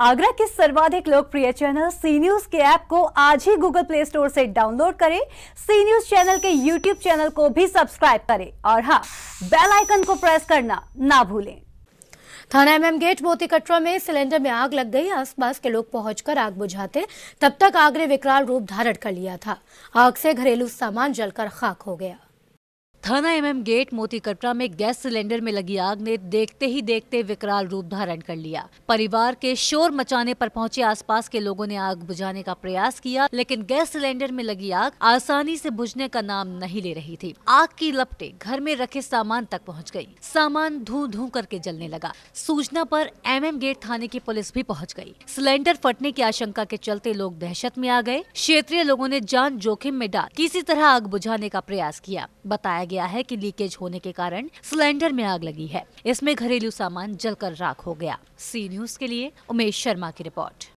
आगरा के सर्वाधिक लोकप्रिय चैनल सी न्यूज के ऐप को आज ही गूगल प्ले स्टोर से डाउनलोड करें सी न्यूज चैनल के यूट्यूब चैनल को भी सब्सक्राइब करें और हाँ बेल आइकन को प्रेस करना ना भूलें थाना एमएम गेट मोती कटरा में सिलेंडर में आग लग गई आसपास के लोग पहुंचकर आग बुझाते तब तक आग ने विकराल रूप धारण कर लिया था आग से घरेलू सामान जलकर खाक हो गया थाना एमएम गेट मोती कटरा में गैस सिलेंडर में लगी आग ने देखते ही देखते विकराल रूप धारण कर लिया परिवार के शोर मचाने पर पहुंचे आसपास के लोगों ने आग बुझाने का प्रयास किया लेकिन गैस सिलेंडर में लगी आग आसानी से बुझने का नाम नहीं ले रही थी आग की लपटे घर में रखे सामान तक पहुँच गयी सामान धू धू करके जलने लगा सूचना आरोप एम गेट थाने की पुलिस भी पहुँच गयी सिलेंडर फटने की आशंका के चलते लोग दहशत में आ गए क्षेत्रीय लोगों ने जान जोखिम में डाल किसी तरह आग बुझाने का प्रयास किया बताया गया गया है कि लीकेज होने के कारण सिलेंडर में आग लगी है इसमें घरेलू सामान जलकर राख हो गया सी न्यूज के लिए उमेश शर्मा की रिपोर्ट